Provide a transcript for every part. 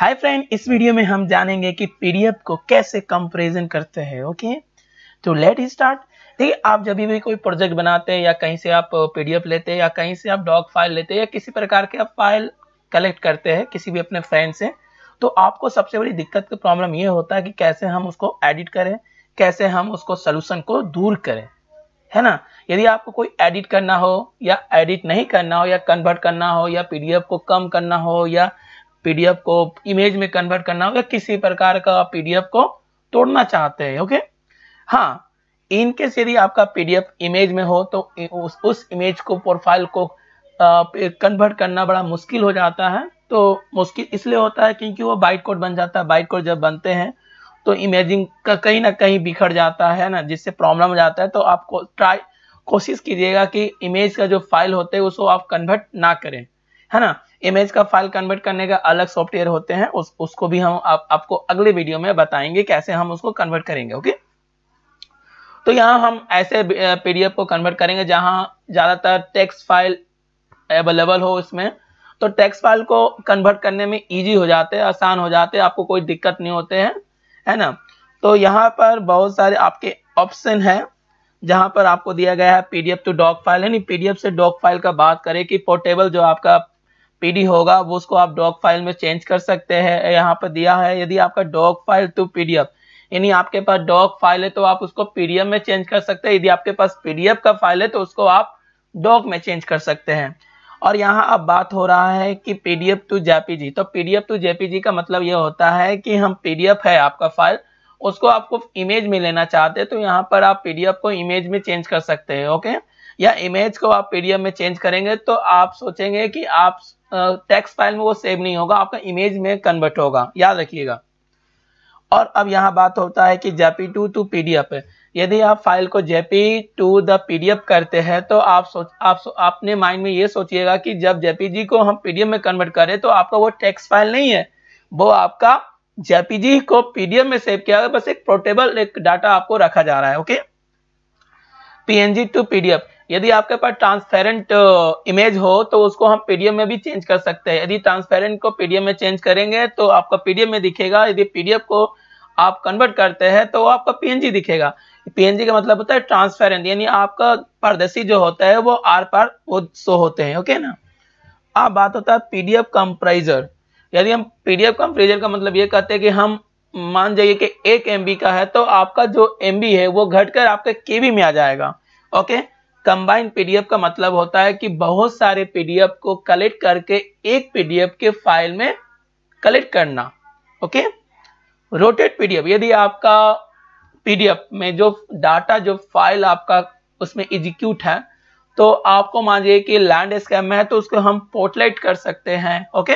hi friend इस video में हम जानेंगे कि पीडीएफ को कैसे कंपेरिजन करते हैं ओके तो लेट स्टार्ट देखिए आप जब भी कोई प्रोजेक्ट बनाते हैं या कहीं से आप पीडीएफ लेते हैं या कहीं से आप डॉग फाइल लेते हैं या किसी प्रकार के आप फाइल कलेक्ट करते हैं किसी भी अपने फ्रेंड से तो आपको सबसे बड़ी दिक्कत का प्रॉब्लम ये होता है कि कैसे हम उसको एडिट करें कैसे हम उसको सोल्यूशन को दूर करें है ना यदि आपको कोई एडिट करना हो या एडिट नहीं करना हो या कन्वर्ट करना हो या पीडीएफ को कम करना हो या पीडीएफ को इमेज में कन्वर्ट करना हो या किसी प्रकार का पीडीएफ को तोड़ना चाहते हैं ओके हाँ इनकेस यदि आपका पीडीएफ इमेज में हो तो उस, उस इमेज को प्रोफाइल को कन्वर्ट करना बड़ा मुश्किल हो जाता है तो मुश्किल इसलिए होता है क्योंकि वो बाइट कोड बन जाता है बाइट कोड जब बनते हैं तो इमेजिंग का कहीं ना कहीं बिखर जाता है ना जिससे प्रॉब्लम हो जाता है तो आपको ट्राई कोशिश कीजिएगा कि इमेज का जो फाइल होते हैं उसको आप कन्वर्ट ना करें है ना इमेज का फाइल कन्वर्ट करने का अलग सॉफ्टवेयर होते हैं उस, उसको भी हम आप, आपको अगले वीडियो में बताएंगे कैसे हम उसको कन्वर्ट करेंगे ओके तो यहाँ हम ऐसे पीडीएफ को कन्वर्ट करेंगे जहां ज़्यादातर टेक्स्ट फाइल अवेलेबल हो इसमें तो टेक्स्ट फाइल को कन्वर्ट करने में ईजी हो जाते हैं आसान हो जाते हैं आपको कोई दिक्कत नहीं होते हैं है ना तो यहाँ पर बहुत सारे आपके ऑप्शन है जहां पर आपको दिया गया है पीडीएफ टू डॉक फाइल यानी पीडीएफ से डॉक फाइल का बात करें कि पोर्टेबल जो आपका पीडी होगा वो उसको आप डॉग फाइल में चेंज कर सकते हैं यहाँ पर दिया है यदि आपका डॉग फाइल टू पीडीएफ यानी आपके पास डॉग फाइल है तो आप उसको पीडीएफ में चेंज कर सकते हैं यदि आपके पास पीडीएफ का फाइल है तो उसको आप डॉग में चेंज कर सकते हैं और यहाँ अब बात हो रहा है कि पीडीएफ टू जेपीजी तो पीडीएफ टू जेपीजी का मतलब ये होता है कि हम पीडीएफ है आपका फाइल उसको आपको इमेज में लेना चाहते हैं तो यहाँ पर आप पीडीएफ को इमेज में चेंज कर सकते हैं ओके या इमेज को आप पीडीएफ में चेंज करेंगे तो आप सोचेंगे कि आप टेक्स्ट फाइल में वो सेव नहीं होगा आपका इमेज में कन्वर्ट होगा याद रखिएगा और अब यहाँ बात होता है कि जेपी टू टू पीडीएफ यदि आप फाइल को जेपी टू द पीडीएफ करते हैं तो आप सोच आप सो, आपने माइंड में ये सोचिएगा कि जब जेपीजी को हम पीडीएफ में कन्वर्ट करें तो आपका वो टेक्स फाइल नहीं है वो आपका जेपीजी को पीडीएफ में सेव किया गया बस एक पोर्टेबल एक डाटा आपको रखा जा रहा है ओके पीएनजी टू पीडीएफ यदि आपके पास ट्रांसपेरेंट इमेज हो तो उसको हम पीडीएफ में भी चेंज कर सकते हैं यदि ट्रांसपेरेंट को पीडीएफ में चेंज करेंगे तो आपका पीडीएफ में दिखेगा यदि पीडीएफ को आप कन्वर्ट करते हैं तो आपका पीएनजी दिखेगा पीएनजी का मतलब होता है ट्रांसपेरेंट यानी आपका पारदर्शी जो होता है वो आर पार वो शो होते हैं ओके ना अब बात होता है पीडीएफ कंप्राइजर यदि हम पीडीएफ कंप्राइजर का मतलब ये कहते हैं कि हम मान जाइए कि एक एम का है तो आपका जो एम है वो घटकर आपके के में आ जाएगा ओके कंबाइंड पीडीएफ का मतलब होता है कि बहुत सारे पीडीएफ को कलेक्ट करके एक पीडीएफ के फाइल में कलेक्ट करना ओके रोटेट पीडीएफ यदि आपका पीडीएफ में जो डाटा जो फाइल आपका उसमें एग्जीक्यूट है तो आपको मान जाइए कि लैंड स्कैम में है तो उसको हम पोर्टलाइट कर सकते हैं ओके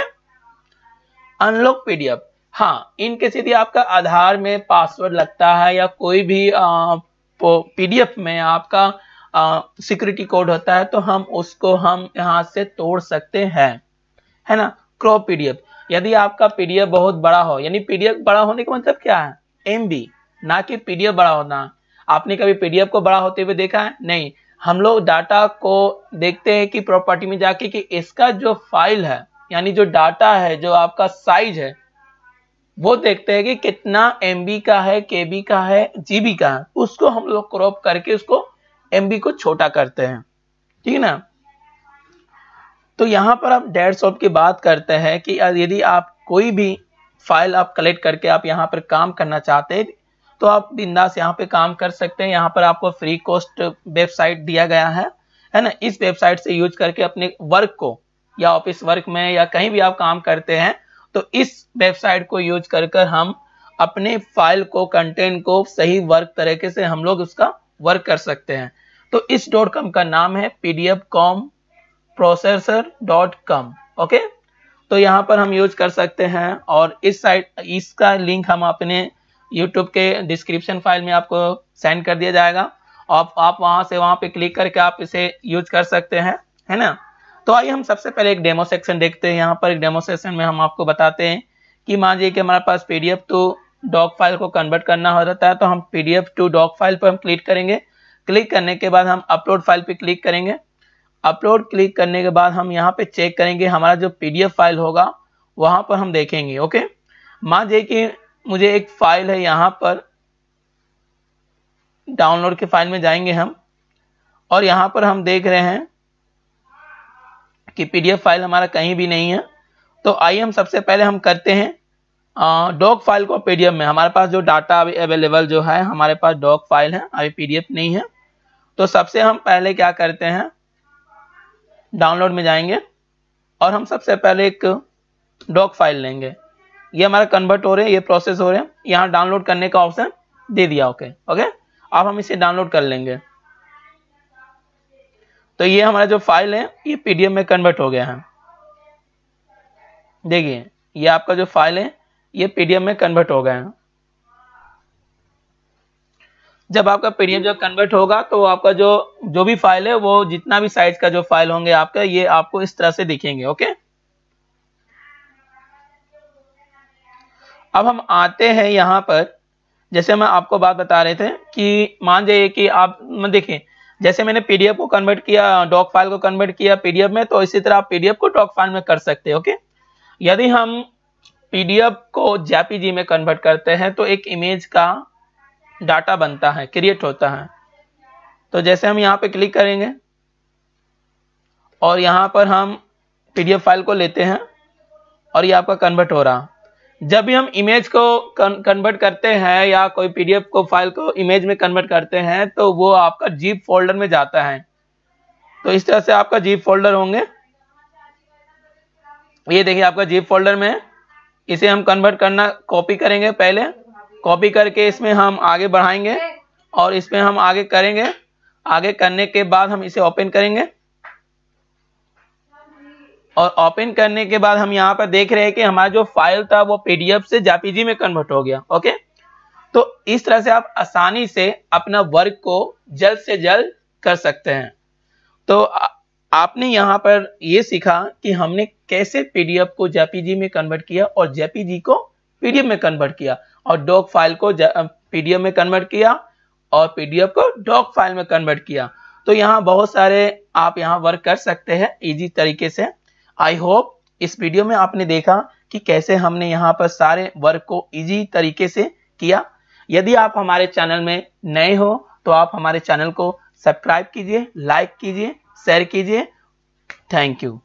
अनलॉक पीडीएफ हाँ इनके यदि आपका आधार में पासवर्ड लगता है या कोई भी पीडीएफ में आपका सिक्योरिटी कोड होता है तो हम उसको हम यहाँ से तोड़ सकते हैं है ना क्रो पीडीएफ यदि आपका पीडीएफ बहुत बड़ा हो यानी पीडीएफ बड़ा होने का मतलब क्या है एम ना कि पीडीएफ बड़ा होना आपने कभी पीडीएफ को बड़ा होते हुए देखा है नहीं हम लोग डाटा को देखते हैं कि प्रॉपर्टी में जाके कि इसका जो फाइल है यानी जो डाटा है जो आपका साइज है वो देखते हैं कि कितना एम का है के का है जीबी का है उसको हम लोग क्रॉप करके उसको एम को छोटा करते हैं ठीक है ना तो यहाँ पर आप डेढ़ सौ की बात करते हैं कि यदि आप कोई भी फाइल आप कलेक्ट करके आप यहाँ पर काम करना चाहते हैं तो आप बिंदास यहाँ पे काम कर सकते हैं यहाँ पर आपको फ्री कॉस्ट वेबसाइट दिया गया है है ना इस वेबसाइट से यूज करके अपने वर्क को या ऑफिस वर्क में या कहीं भी आप काम करते हैं तो इस वेबसाइट को यूज कर कर हम अपने फाइल को कंटेंट को सही वर्क तरीके से हम लोग उसका वर्क कर सकते हैं तो इस डॉट कॉम का नाम है PDF com processor dot com okay तो यहाँ पर हम यूज कर सकते हैं और इस साइट इसका लिंक हम अपने यूट्यूब के डिस्क्रिप्शन फाइल में आपको सेंड कर दिया जाएगा आप आप वहाँ से वहाँ पे क्लिक करके आप इसे यूज कर सकते हैं है ना तो आइए हम सबसे पहले एक डेमो सेक्शन देखते हैं यहाँ पर एक डेमो सेक्शन में हम आपको बताते हैं कि मान लीजिए कि हमारे पास पी टू डॉक फाइल को कन्वर्ट करना हो जाता है तो हम पी टू डॉक फाइल पर हम क्लिक करेंगे क्लिक करने के बाद हम अपलोड फाइल पर क्लिक करेंगे अपलोड क्लिक करने के बाद हम यहाँ पे चेक करेंगे हमारा जो पीडीएफ फाइल होगा वहाँ पर हम देखेंगे ओके मान लीजिए कि मुझे एक फाइल है यहाँ पर डाउनलोड के फाइल में जाएंगे हम और यहाँ पर हम देख रहे हैं कि पीडीएफ फाइल हमारा कहीं भी नहीं है तो आइए हम सबसे पहले हम करते हैं डॉक फाइल को पीडीएफ में हमारे पास जो डाटा अभी अवेलेबल जो है हमारे पास डॉक फाइल है अभी पीडीएफ नहीं है तो सबसे हम पहले क्या करते हैं डाउनलोड में जाएंगे और हम सबसे पहले एक डॉक फाइल लेंगे ये हमारा कन्वर्ट हो रहे हैं ये प्रोसेस हो रहे हैं यहाँ डाउनलोड करने का ऑप्शन दे दिया ओके ओके अब हम इसे डाउनलोड कर लेंगे तो ये हमारा जो फाइल है ये पीडीएफ में कन्वर्ट हो गया है देखिए ये आपका जो फाइल है ये पीडीएफ में कन्वर्ट हो गया है जब आपका पीडीएफ जब कन्वर्ट होगा तो आपका जो जो भी फाइल है वो जितना भी साइज का जो फाइल होंगे आपका ये आपको इस तरह से दिखेंगे ओके अब हम आते हैं यहां पर जैसे मैं आपको बात बता रहे थे कि मान जाइए कि आप देखिए जैसे मैंने पीडीएफ को कन्वर्ट किया डॉक फाइल को कन्वर्ट किया पीडीएफ में तो इसी तरह आप पीडीएफ को डॉक फाइल में कर सकते हैं ओके यदि हम पीडीएफ को जेपीजी में कन्वर्ट करते हैं तो एक इमेज का डाटा बनता है क्रिएट होता है तो जैसे हम यहाँ पे क्लिक करेंगे और यहाँ पर हम पीडीएफ फाइल को लेते हैं और ये आपका कन्वर्ट हो रहा जब भी हम इमेज को कन्वर्ट करते हैं या कोई पीडीएफ को फाइल को इमेज में कन्वर्ट करते हैं तो वो आपका जीप फोल्डर में जाता है तो इस तरह से आपका जीप फोल्डर होंगे ये देखिए आपका जीप फोल्डर में इसे हम कन्वर्ट करना कॉपी करेंगे पहले कॉपी करके इसमें हम आगे बढ़ाएंगे और इसमें हम आगे करेंगे आगे करने के बाद हम इसे ओपन करेंगे और ओपन करने के बाद हम यहाँ पर देख रहे हैं कि हमारा जो फाइल था वो पीडीएफ से जापीजी में कन्वर्ट हो गया ओके तो इस तरह से आप आसानी से अपना वर्क को जल्द से जल्द कर सकते हैं तो आपने यहाँ पर ये सीखा कि हमने कैसे पीडीएफ को जेपीजी में कन्वर्ट किया और जेपीजी को पीडीएफ में कन्वर्ट किया और डॉक फाइल को पीडीएफ में कन्वर्ट किया और पीडीएफ को डॉक फाइल में कन्वर्ट किया तो यहाँ बहुत सारे आप यहाँ वर्क कर सकते हैं इजी तरीके से आई होप इस वीडियो में आपने देखा कि कैसे हमने यहाँ पर सारे वर्क को इजी तरीके से किया यदि आप हमारे चैनल में नए हो तो आप हमारे चैनल को सब्सक्राइब कीजिए लाइक कीजिए शेयर कीजिए थैंक यू